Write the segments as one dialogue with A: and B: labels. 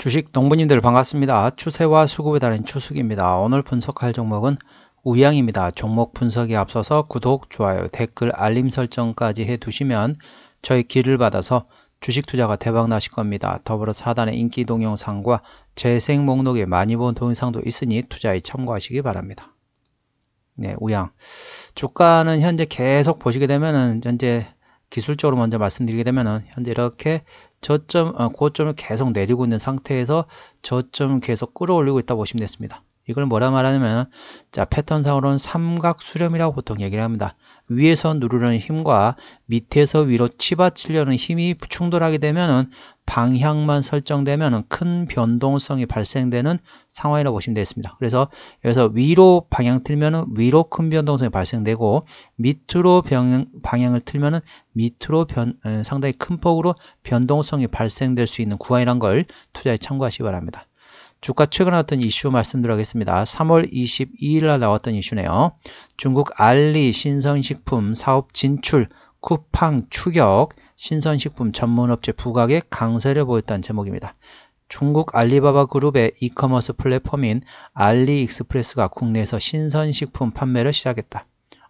A: 주식 농부님들 반갑습니다. 추세와 수급에 달인 추숙입니다. 오늘 분석할 종목은 우양입니다. 종목 분석에 앞서서 구독, 좋아요, 댓글, 알림 설정까지 해두시면 저희 길을 받아서 주식 투자가 대박 나실 겁니다. 더불어 사단의 인기 동영상과 재생 목록에 많이 본 동영상도 있으니 투자에 참고하시기 바랍니다. 네, 우양. 주가는 현재 계속 보시게 되면은 현재 기술적으로 먼저 말씀드리게 되면은 현재 이렇게 저점, 어, 고점을 계속 내리고 있는 상태에서 저점 을 계속 끌어올리고 있다 고 보시면 됐습니다. 이걸 뭐라 말하냐면 자 패턴상으로는 삼각수렴이라고 보통 얘기를 합니다. 위에서 누르는 힘과 밑에서 위로 치받치려는 힘이 충돌하게 되면 은 방향만 설정되면 큰 변동성이 발생되는 상황이라고 보시면 되겠습니다. 그래서 여기서 위로 방향 틀면 은 위로 큰 변동성이 발생되고 밑으로 방향, 을 틀면 은 밑으로 변, 상당히 큰 폭으로 변동성이 발생될 수 있는 구간이란 걸 투자에 참고하시기 바랍니다. 주가 최근 나왔던 이슈 말씀드리겠습니다. 3월 22일 날 나왔던 이슈네요. 중국 알리 신선식품 사업 진출 쿠팡 추격 신선식품 전문업체 부각에 강세를 보였다는 제목입니다. 중국 알리바바 그룹의 이커머스 플랫폼인 알리익스프레스가 국내에서 신선식품 판매를 시작했다.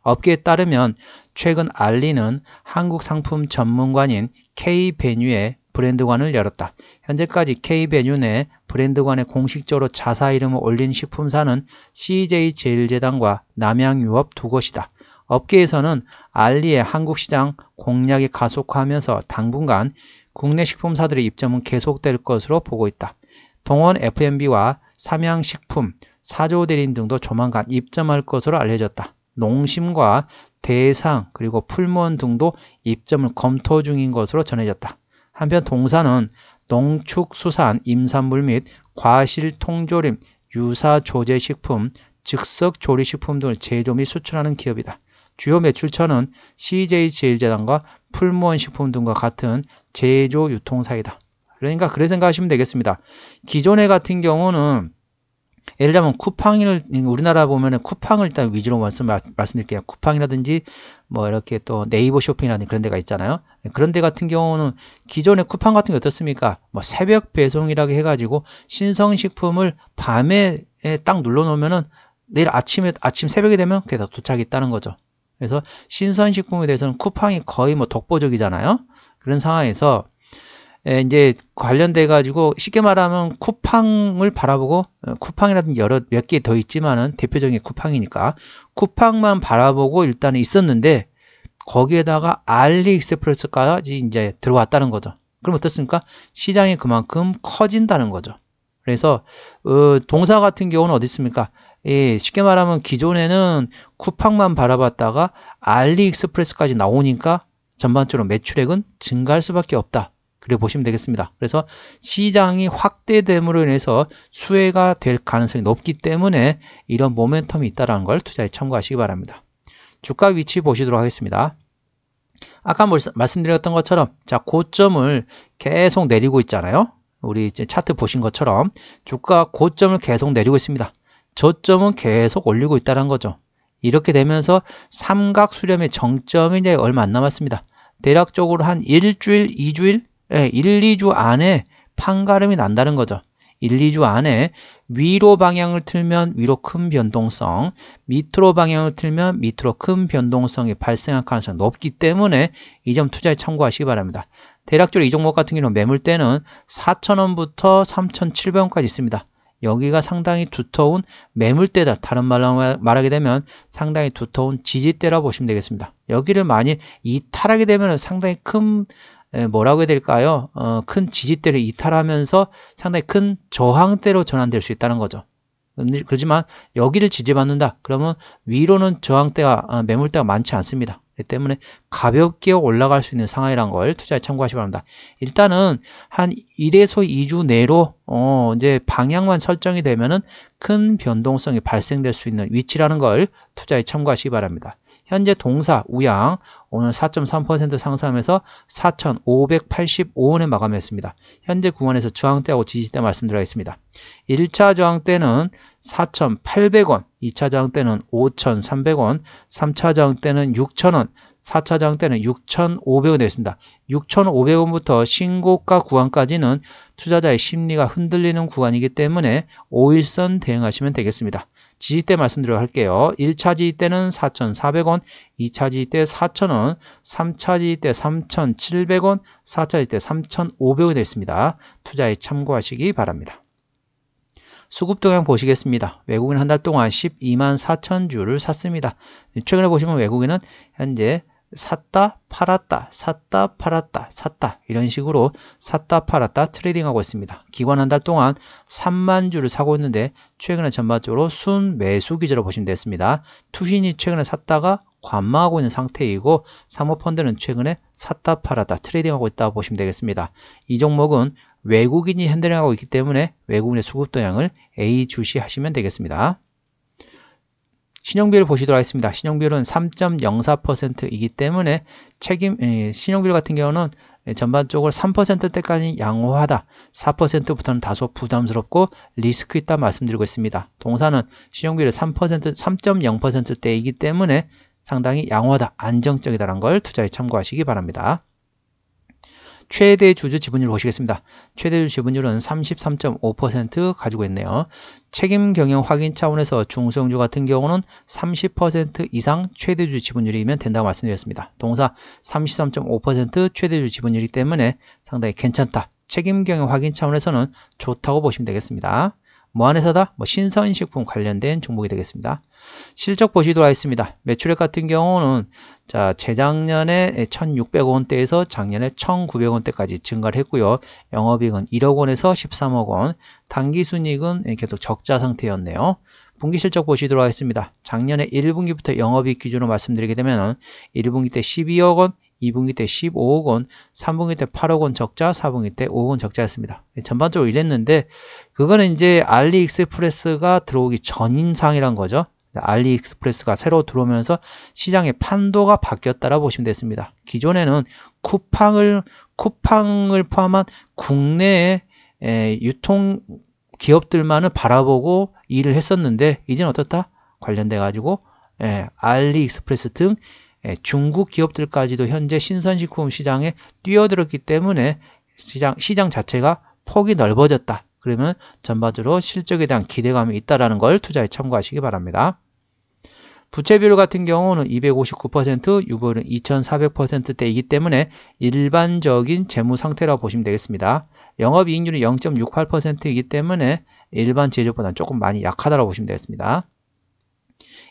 A: 업계에 따르면 최근 알리는 한국 상품 전문관인 K베뉴의 브랜드관을 열었다. 현재까지 K베뉴 내 브랜드관에 공식적으로 자사 이름을 올린 식품사는 CJ제일제당과 남양유업 두 곳이다. 업계에서는 알리의 한국시장 공략이 가속화하면서 당분간 국내 식품사들의 입점은 계속될 것으로 보고 있다. 동원 F&B와 삼양식품, 사조대린 등도 조만간 입점할 것으로 알려졌다. 농심과 대상 그리고 풀무원 등도 입점을 검토 중인 것으로 전해졌다. 한편 동사는 농축수산, 임산물 및 과실통조림, 유사조제식품, 즉석조리식품 등을 제조 및 수출하는 기업이다. 주요 매출처는 c j 제일재단과 풀무원식품 등과 같은 제조 유통사이다. 그러니까 그래 생각하시면 되겠습니다. 기존에 같은 경우는 예를 들면 쿠팡을 우리나라 보면은 쿠팡을 일단 위주로 말씀 말씀드릴게요. 쿠팡이라든지 뭐 이렇게 또 네이버 쇼핑이라든지 그런 데가 있잖아요. 그런 데 같은 경우는 기존의 쿠팡 같은 게 어떻습니까? 뭐 새벽 배송이라고 해가지고 신성식품을 밤에 딱 눌러놓으면은 내일 아침에 아침 새벽이 되면 그게 다 도착이 있다는 거죠. 그래서 신선식품에 대해서는 쿠팡이 거의 뭐 독보적이잖아요. 그런 상황에서 예, 이제 관련돼 가지고 쉽게 말하면 쿠팡을 바라보고 어, 쿠팡이라든지 여러 몇 개 더 있지만은 대표적인 쿠팡이니까 쿠팡만 바라보고 일단 있었는데 거기에다가 알리익스프레스까지 이제 들어왔다는 거죠. 그럼 어떻습니까? 시장이 그만큼 커진다는 거죠. 그래서 어, 동사 같은 경우는 어디 있습니까? 예, 쉽게 말하면 기존에는 쿠팡만 바라봤다가 알리익스프레스까지 나오니까 전반적으로 매출액은 증가할 수밖에 없다. 그려보시면 되겠습니다. 그래서 시장이 확대됨으로 인해서 수혜가 될 가능성이 높기 때문에 이런 모멘텀이 있다는 걸 투자에 참고하시기 바랍니다. 주가 위치 보시도록 하겠습니다. 아까 말씀드렸던 것처럼 자 고점을 계속 내리고 있잖아요. 우리 이제 차트 보신 것처럼 주가 고점을 계속 내리고 있습니다. 저점은 계속 올리고 있다는 거죠. 이렇게 되면서 삼각 수렴의 정점이 이제 얼마 안 남았습니다. 대략적으로 한 일주일, 이주일 예, 1, 2주 안에 판가름이 난다는 거죠. 1, 2주 안에 위로 방향을 틀면 위로 큰 변동성, 밑으로 방향을 틀면 밑으로 큰 변동성이 발생할 가능성이 높기 때문에 이 점 투자에 참고하시기 바랍니다. 대략적으로 이 종목 같은 경우는 매물대는 4,000원부터 3,700원까지 있습니다. 여기가 상당히 두터운 매물대다. 다른 말로 말하게 되면 상당히 두터운 지지대라 고 보시면 되겠습니다. 여기를 많이 이탈하게 되면 상당히 큰 예, 뭐라고 해야 될까요? 어, 큰 지지대를 이탈하면서 상당히 큰 저항대로 전환될 수 있다는 거죠. 음, 그렇지만 여기를 지지받는다. 그러면 위로는 저항대가 아, 매물대가 많지 않습니다. 그렇기 때문에 가볍게 올라갈 수 있는 상황이란 걸 투자에 참고하시기 바랍니다. 일단은 한 1에서 2주 내로 어 이제 방향만 설정이 되면은 큰 변동성이 발생될 수 있는 위치라는 걸 투자에 참고하시기 바랍니다. 현재 동사 우양 오늘 4.3% 상승하면서 4,585원에 마감했습니다. 현재 구간에서 저항대하고 지지대 말씀드려 있습니다. 1차 저항대는 4,800원, 2차 저항대는 5,300원, 3차 저항대는 6,000원, 4차 저항대는 6,500원 되었습니다. 6,500원부터 신고가 구간까지는 투자자의 심리가 흔들리는 구간이기 때문에 5일선 대응하시면 되겠습니다. 지지대 말씀드려 할게요. 1차 지지대는 4,400원, 2차 지지대 4,000원, 3차 지지대 3,700원, 4차 지지대 3,500원이 되어 있습니다. 투자에 참고하시기 바랍니다. 수급 동향 보시겠습니다. 외국인 한 달 동안 1 2 4 0 0 0 주를 샀습니다. 최근에 보시면 외국인은 현재 샀다 팔았다 샀다 팔았다 샀다 이런 식으로 샀다 팔았다 트레이딩하고 있습니다. 기관 한 달 동안 3만 주를 사고 있는데 최근에 전반적으로 순매수 기조로 보시면 되겠습니다. 투신이 최근에 샀다가 관망하고 있는 상태이고 사모펀드는 최근에 샀다 팔았다 트레이딩하고 있다 고 보시면 되겠습니다. 이 종목은 외국인이 핸들링하고 있기 때문에 외국인의 수급 동향을 A 주시하시면 되겠습니다. 신용비율 보시도록 하겠습니다. 신용비율은 3.04%이기 때문에 책임 예, 신용비율 같은 경우는 전반적으로 3%대까지 양호하다. 4%부터는 다소 부담스럽고 리스크 있다 말씀드리고 있습니다. 동사는 신용비율 3% 3.0%대이기 때문에 상당히 양호하다, 안정적이다라는 걸 투자에 참고하시기 바랍니다. 최대 주주 지분율 보시겠습니다. 최대 주주 지분율은 33.5% 가지고 있네요. 책임 경영 확인 차원에서 중소형주 같은 경우는 30% 이상 최대 주주 지분율이면 된다고 말씀드렸습니다. 동사 33.5% 최대 주주 지분율이기 때문에 상당히 괜찮다. 책임 경영 확인 차원에서는 좋다고 보시면 되겠습니다. 뭐 안에서다? 뭐 신선식품 관련된 종목이 되겠습니다. 실적 보시도록 하겠습니다. 매출액 같은 경우는 자 재작년에 1,600원대에서 작년에 1,900원대까지 증가를 했고요. 영업이익은 1억 원에서 13억 원, 단기순이익은 계속 적자 상태였네요. 분기 실적 보시도록 하겠습니다. 작년에 1분기부터 영업이익 기준으로 말씀드리게 되면 1분기 때 12억 원, 2분기 때 15억 원, 3분기 때 8억 원 적자, 4분기 때 5억 원 적자였습니다. 예, 전반적으로 이랬는데 그거는 이제 알리익스프레스가 들어오기 전인 상이란 거죠. 알리익스프레스가 새로 들어오면서 시장의 판도가 바뀌었다라 고 보시면 되겠습니다. 기존에는 쿠팡을 쿠팡을 포함한 국내의 유통 기업들만을 바라보고 일을 했었는데 이제는 어떻다? 관련돼 가지고 알리익스프레스 등 예, 중국 기업들까지도 현재 신선식품 시장에 뛰어들었기 때문에 시장, 시장 자체가 폭이 넓어졌다. 그러면 전반적으로 실적에 대한 기대감이 있다라는 걸 투자에 참고하시기 바랍니다. 부채 비율 같은 경우는 259%, 유보율은 2400%대이기 때문에 일반적인 재무 상태라고 보시면 되겠습니다. 영업이익률이 0.68%이기 때문에 일반 제조보다는 조금 많이 약하다고 보시면 되겠습니다.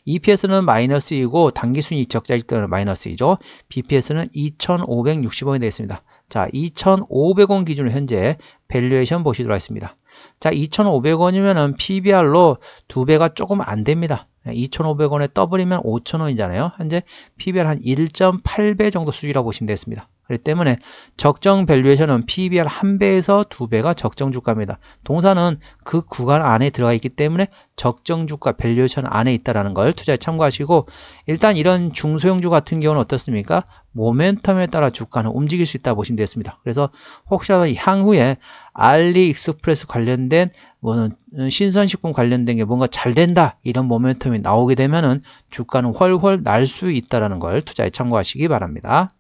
A: EPS는 마이너스 이고 단기순이 적자일 때는 마이너스 이죠 BPS는 2,560원이 되겠습니다. 자, 2,500원 기준으로 현재 밸류에이션 보시도록 하겠습니다. 자, 2,500원이면은 PBR로 두 배가 조금 안 됩니다. 2,500원에 더블이면 5,000원이잖아요. 현재 PBR 한 1.8배 정도 수준이라고 보시면 되겠습니다. 그렇기 때문에 적정 밸류에이션은 PBR 1 배에서 2 배가 적정 주가입니다. 동사는 그 구간 안에 들어가 있기 때문에 적정 주가 밸류에이션 안에 있다라는 걸 투자에 참고하시고 일단 이런 중소형주 같은 경우는 어떻습니까? 모멘텀에 따라 주가는 움직일 수 있다 보시면 되겠습니다. 그래서 혹시라도 향후에 알리익스프레스 관련된 뭐는 신선식품 관련된 게 뭔가 잘 된다 이런 모멘텀이 나오게 되면은 주가는 훨훨 날 수 있다라는 걸 투자에 참고하시기 바랍니다.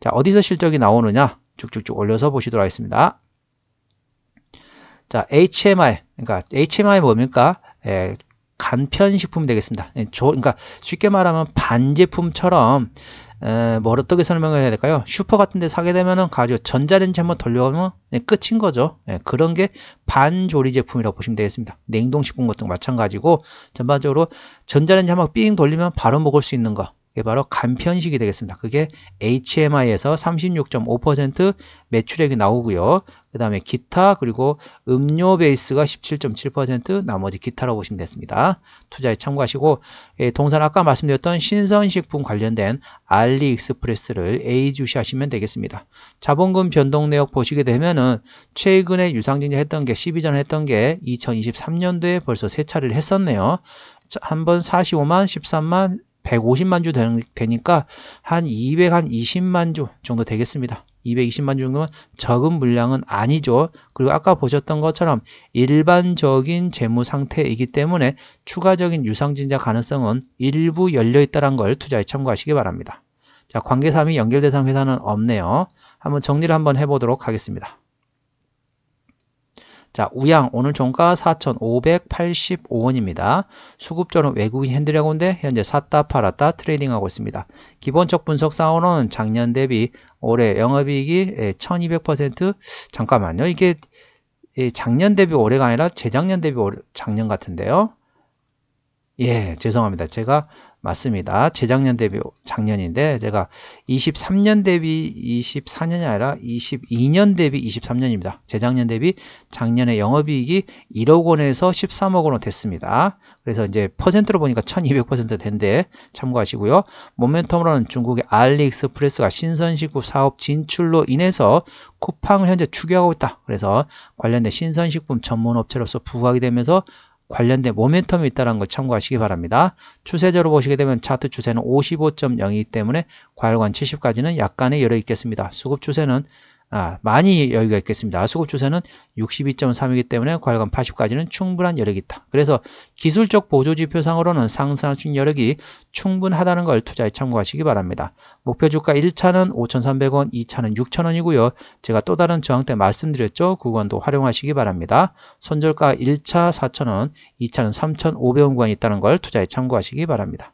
A: 자, 어디서 실적이 나오느냐? 쭉쭉쭉 올려서 보시도록 하겠습니다. 자, HMI. 그러니까 HMI 뭡니까? 예, 간편식품 되겠습니다. 예, 조, 그러니까 쉽게 말하면 반제품처럼 에, 뭐 어떻게 설명을 해야 될까요? 슈퍼 같은 데 사게 되면은 가지고 전자레인지 한번 돌려보면 예, 끝인 거죠. 예, 그런 게 반조리 제품이라고 보시면 되겠습니다. 냉동식품 같은 거 마찬가지고 전반적으로 전자레인지 한번 삥 돌리면 바로 먹을 수 있는 거. 이게 바로 간편식이 되겠습니다. 그게 HMI에서 36.5% 매출액이 나오고요. 그 다음에 기타 그리고 음료 베이스가 17.7% 나머지 기타라고 보시면 됐습니다. 투자에 참고하시고 예, 동산 아까 말씀드렸던 신선식품 관련된 알리익스프레스를 A 주시하시면 되겠습니다. 자본금 변동 내역 보시게 되면은 최근에 유상증자 했던 게 12전 했던 게 2023년도에 벌써 세차를 했었네요. 한 번 45만, 13만, 150만 주 되니까 한 220만 주 정도 되겠습니다. 220만 주 정도면 적은 물량은 아니죠. 그리고 아까 보셨던 것처럼 일반적인 재무 상태이기 때문에 추가적인 유상증자 가능성은 일부 열려있다는 걸 투자에 참고하시기 바랍니다. 자, 관계사 및 연결대상 회사는 없네요. 한번 정리를 한번 해보도록 하겠습니다. 자, 우양 오늘 종가 4,585원입니다. 수급전는 외국인 핸드라고인데 현재 샀다 팔았다 트레이딩하고 있습니다. 기본적 분석 사원은 작년 대비 올해 영업이익이 1200% 예, 잠깐만요. 이게 예, 작년 대비 올해가 아니라 재작년 대비 올해, 작년 같은데요. 예, 죄송합니다. 제가 맞습니다. 재작년 대비 작년인데 제가 23년 대비 24년이 아니라 22년 대비 23년입니다. 재작년 대비 작년에 영업이익이 1억 원에서 13억 원으로 됐습니다. 그래서 이제 퍼센트로 보니까 1200% 된데 참고하시고요. 모멘텀으로는 중국의 알리익스프레스가 신선식품 사업 진출로 인해서 쿠팡을 현재 추격하고 있다. 그래서 관련된 신선식품 전문 업체로서 부각이 되면서 관련된 모멘텀이 있다는 거 참고하시기 바랍니다. 추세적으로 보시게 되면 차트 추세는 55.0이기 때문에 과열관 70까지는 약간의 열려 있겠습니다. 수급 추세는 아, 많이 여유가 있겠습니다. 수급 추세는 62.3이기 때문에 과열감 80까지는 충분한 여력이 있다. 그래서 기술적 보조지표상으로는 상승할수 있는 여력이 충분하다는 걸 투자에 참고하시기 바랍니다. 목표주가 1차는 5,300원, 2차는 6,000원이고요. 제가 또 다른 저항 때 말씀드렸죠. 그 구간도 활용하시기 바랍니다. 손절가 1차 4,000원, 2차는 3,500원 구간이 있다는 걸 투자에 참고하시기 바랍니다.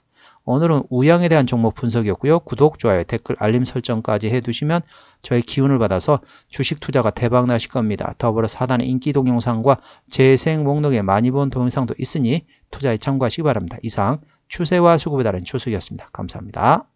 A: 오늘은 우양에 대한 종목 분석이었고요. 구독, 좋아요, 댓글, 알림 설정까지 해두시면 저의 기운을 받아서 주식 투자가 대박 나실 겁니다. 더불어 사단의 인기 동영상과 재생 목록에 많이 본 동영상도 있으니 투자에 참고하시기 바랍니다. 이상 추세와 수급에 따른 추석이었습니다 감사합니다.